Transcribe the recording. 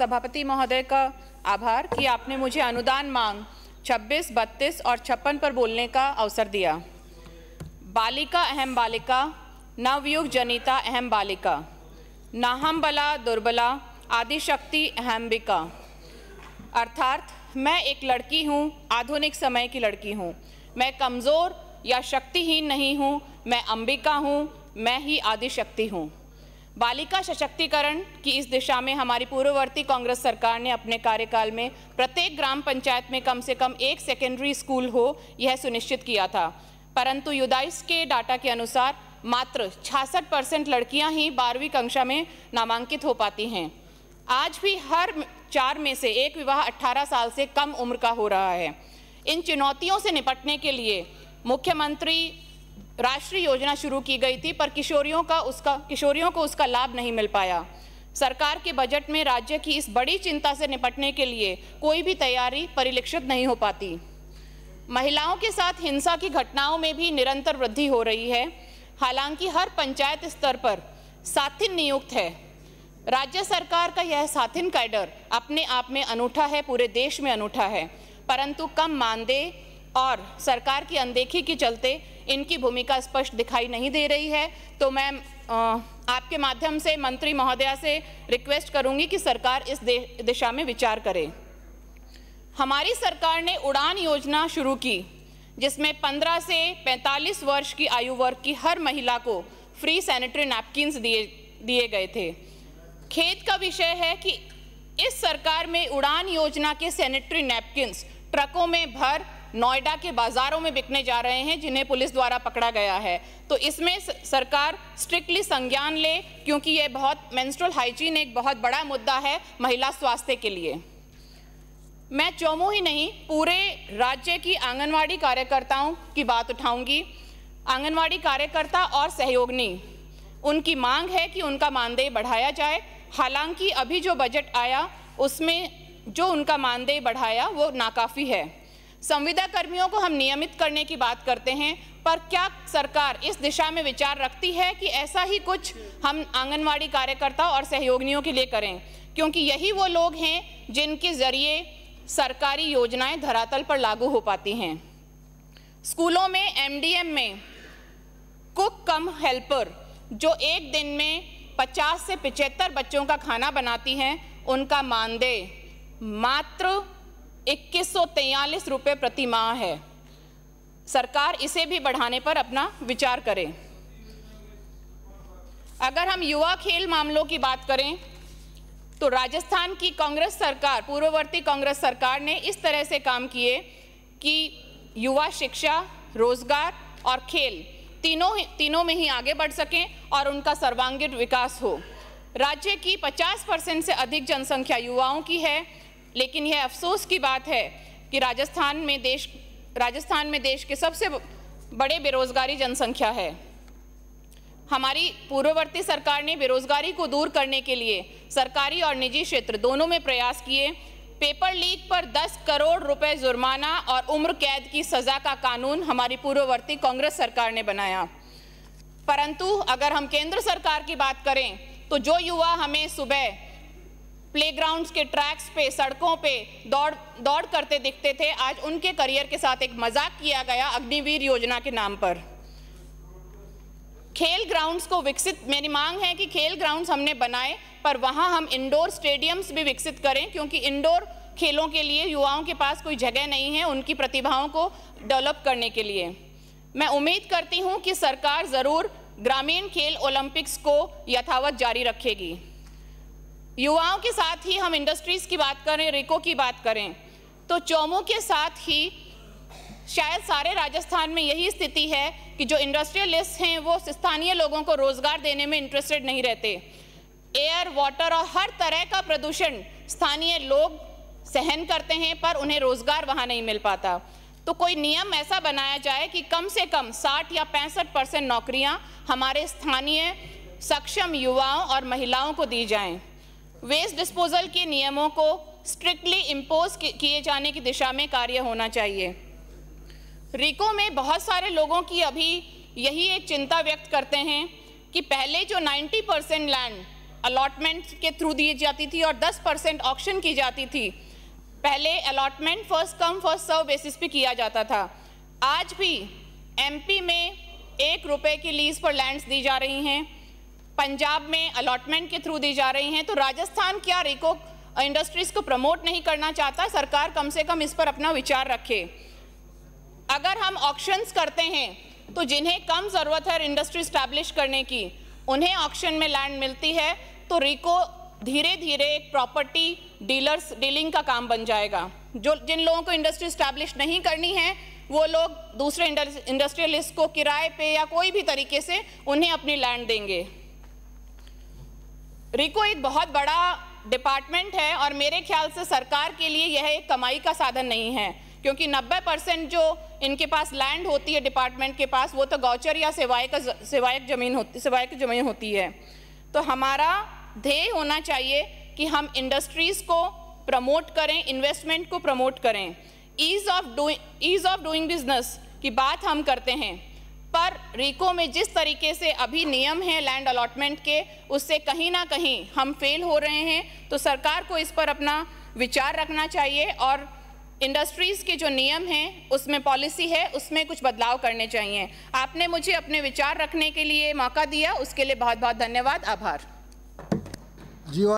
सभापति महोदय का आभार कि आपने मुझे अनुदान मांग 26, 32 और छप्पन पर बोलने का अवसर दिया बालिका अहम बालिका नवयुग जनिता अहम बालिका नाहम बला दुर्बला आदिशक्ति अहम्बिका अर्थात मैं एक लड़की हूँ आधुनिक समय की लड़की हूँ मैं कमज़ोर या शक्तिहीन नहीं हूँ मैं अंबिका हूँ मैं ही आदिशक्ति हूँ बालिका सशक्तिकरण की इस दिशा में हमारी पूर्ववर्ती कांग्रेस सरकार ने अपने कार्यकाल में प्रत्येक ग्राम पंचायत में कम से कम एक सेकेंडरी स्कूल हो यह सुनिश्चित किया था परंतु युदाइस के डाटा के अनुसार मात्र 66 परसेंट लड़कियाँ ही बारहवीं कक्षा में नामांकित हो पाती हैं आज भी हर चार में से एक विवाह 18 साल से कम उम्र का हो रहा है इन चुनौतियों से निपटने के लिए मुख्यमंत्री राष्ट्रीय योजना शुरू की गई थी पर किशोरियों का उसका किशोरियों को उसका लाभ नहीं मिल पाया सरकार के बजट में राज्य की इस बड़ी चिंता से निपटने के लिए कोई भी तैयारी परिलक्षित नहीं हो पाती महिलाओं के साथ हिंसा की घटनाओं में भी निरंतर वृद्धि हो रही है हालांकि हर पंचायत स्तर पर साथिन नियुक्त है राज्य सरकार का यह साथिन कैडर अपने आप में अनूठा है पूरे देश में अनूठा है परंतु कम मानदेय और सरकार की अनदेखी के चलते इनकी भूमिका स्पष्ट दिखाई नहीं दे रही है तो मैं आपके माध्यम से मंत्री महोदया से रिक्वेस्ट करूंगी कि सरकार इस दिशा में विचार करे हमारी सरकार ने उड़ान योजना शुरू की जिसमें 15 से 45 वर्ष की आयु वर्ग की हर महिला को फ्री सैनिटरी नैपकिन दिए दिए गए थे खेत का विषय है कि इस सरकार में उड़ान योजना के सैनिटरी नैपकिन ट्रकों में भर नोएडा के बाज़ारों में बिकने जा रहे हैं जिन्हें पुलिस द्वारा पकड़ा गया है तो इसमें सरकार स्ट्रिक्टली संज्ञान ले क्योंकि ये बहुत मेंस्ट्रुअल हाइजीन एक बहुत बड़ा मुद्दा है महिला स्वास्थ्य के लिए मैं चौमू ही नहीं पूरे राज्य की आंगनवाड़ी कार्यकर्ताओं की बात उठाऊंगी आंगनवाड़ी कार्यकर्ता और सहयोगनी उनकी मांग है कि उनका मानदेय बढ़ाया जाए हालांकि अभी जो बजट आया उसमें जो उनका मानदेय बढ़ाया वो नाकाफ़ी है संविदा कर्मियों को हम नियमित करने की बात करते हैं पर क्या सरकार इस दिशा में विचार रखती है कि ऐसा ही कुछ हम आंगनवाड़ी कार्यकर्ता और सहयोगियों के लिए करें क्योंकि यही वो लोग हैं जिनके जरिए सरकारी योजनाएं धरातल पर लागू हो पाती हैं स्कूलों में एमडीएम में कुक कम हेल्पर जो एक दिन में 50 से 75 बच्चों का खाना बनाती हैं उनका मानदेय मात्र इक्कीस रुपए प्रति माह है सरकार इसे भी बढ़ाने पर अपना विचार करे अगर हम युवा खेल मामलों की बात करें तो राजस्थान की कांग्रेस सरकार पूर्ववर्ती कांग्रेस सरकार ने इस तरह से काम किए कि युवा शिक्षा रोजगार और खेल तीनों तीनों में ही आगे बढ़ सकें और उनका सर्वांगीण विकास हो राज्य की 50 परसेंट से अधिक जनसंख्या युवाओं की है लेकिन यह अफसोस की बात है कि राजस्थान में देश राजस्थान में देश के सबसे बड़े बेरोजगारी जनसंख्या है हमारी पूर्ववर्ती सरकार ने बेरोजगारी को दूर करने के लिए सरकारी और निजी क्षेत्र दोनों में प्रयास किए पेपर लीक पर 10 करोड़ रुपए जुर्माना और उम्र कैद की सज़ा का कानून हमारी पूर्ववर्ती कांग्रेस सरकार ने बनाया परंतु अगर हम केंद्र सरकार की बात करें तो जो युवा हमें सुबह प्लेग्राउंड्स के ट्रैक्स पे सड़कों पे दौड़ दौड़ करते दिखते थे आज उनके करियर के साथ एक मजाक किया गया अग्निवीर योजना के नाम पर खेल ग्राउंड्स को विकसित मेरी मांग है कि खेल ग्राउंड्स हमने बनाए पर वहाँ हम इंडोर स्टेडियम्स भी विकसित करें क्योंकि इंडोर खेलों के लिए युवाओं के पास कोई जगह नहीं है उनकी प्रतिभाओं को डेवलप करने के लिए मैं उम्मीद करती हूँ कि सरकार ज़रूर ग्रामीण खेल ओलंपिक्स को यथावत जारी रखेगी युवाओं के साथ ही हम इंडस्ट्रीज़ की बात करें रिको की बात करें तो चोमो के साथ ही शायद सारे राजस्थान में यही स्थिति है कि जो इंडस्ट्रियलिस्ट हैं वो स्थानीय लोगों को रोज़गार देने में इंटरेस्टेड नहीं रहते एयर वाटर और हर तरह का प्रदूषण स्थानीय लोग सहन करते हैं पर उन्हें रोज़गार वहाँ नहीं मिल पाता तो कोई नियम ऐसा बनाया जाए कि कम से कम 60 या पैंसठ परसेंट नौकरियाँ हमारे स्थानीय सक्षम युवाओं और महिलाओं को दी जाएं। वेस्ट डिस्पोजल के नियमों को स्ट्रिक्टली इम्पोज किए जाने की दिशा में कार्य होना चाहिए रिको में बहुत सारे लोगों की अभी यही एक चिंता व्यक्त करते हैं कि पहले जो 90 परसेंट लैंड अलॉटमेंट के थ्रू दी जाती थी और 10 परसेंट ऑप्शन की जाती थी पहले allotment first come first serve basis पे किया जाता था आज भी एमपी में एक रुपए की लीज पर लैंड्स दी जा रही हैं पंजाब में अलॉटमेंट के थ्रू दी जा रही हैं तो राजस्थान क्या रिको इंडस्ट्रीज को प्रमोट नहीं करना चाहता सरकार कम से कम इस पर अपना विचार रखे अगर हम ऑक्शंस करते हैं तो जिन्हें कम ज़रूरत है इंडस्ट्री स्टैब्लिश करने की उन्हें ऑक्शन में लैंड मिलती है तो रिको धीरे धीरे एक प्रॉपर्टी डीलर्स डीलिंग का काम बन जाएगा जो जिन लोगों को इंडस्ट्री स्टैब्लिश नहीं करनी है वो लोग दूसरे इंडस्ट्रियलिस्ट को किराए पे या कोई भी तरीके से उन्हें अपनी लैंड देंगे रिको एक बहुत बड़ा डिपार्टमेंट है और मेरे ख्याल से सरकार के लिए यह एक कमाई का साधन नहीं है क्योंकि 90 परसेंट जो इनके पास लैंड होती है डिपार्टमेंट के पास वो तो गौचर या सेवाए का सेवायक जमीन होती की जमीन होती है तो हमारा ध्येय होना चाहिए कि हम इंडस्ट्रीज़ को प्रमोट करें इन्वेस्टमेंट को प्रमोट करें ease of doing ease of doing business की बात हम करते हैं पर रिको में जिस तरीके से अभी नियम है लैंड अलॉटमेंट के उससे कहीं ना कहीं हम फेल हो रहे हैं तो सरकार को इस पर अपना विचार रखना चाहिए और इंडस्ट्रीज़ के जो नियम हैं उसमें पॉलिसी है उसमें कुछ बदलाव करने चाहिए आपने मुझे अपने विचार रखने के लिए मौका दिया उसके लिए बहुत बहुत धन्यवाद आभार जी